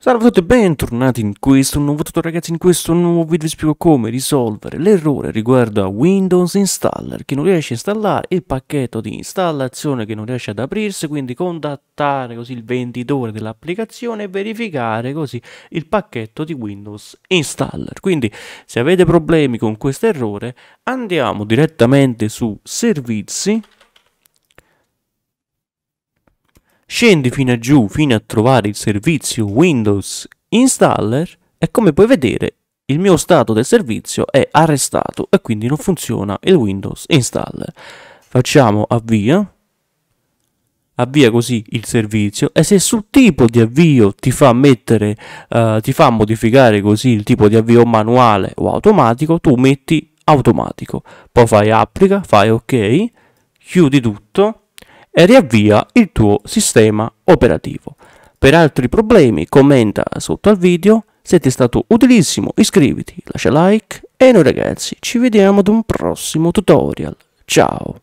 Salve a tutti e bentornati in questo nuovo tutorial ragazzi, in questo nuovo video vi spiego come risolvere l'errore riguardo a Windows Installer che non riesce a installare il pacchetto di installazione che non riesce ad aprirsi, quindi contattare così il venditore dell'applicazione e verificare così il pacchetto di Windows Installer. Quindi se avete problemi con questo errore andiamo direttamente su servizi Scendi fino a giù fino a trovare il servizio Windows Installer e come puoi vedere il mio stato del servizio è arrestato e quindi non funziona il Windows Installer. Facciamo avvia, avvia così il servizio e se sul tipo di avvio ti fa mettere, uh, ti fa modificare così il tipo di avvio manuale o automatico, tu metti automatico, poi fai applica, fai ok, chiudi tutto e riavvia il tuo sistema operativo. Per altri problemi commenta sotto al video, se ti è stato utilissimo iscriviti, lascia like e noi ragazzi ci vediamo ad un prossimo tutorial. Ciao!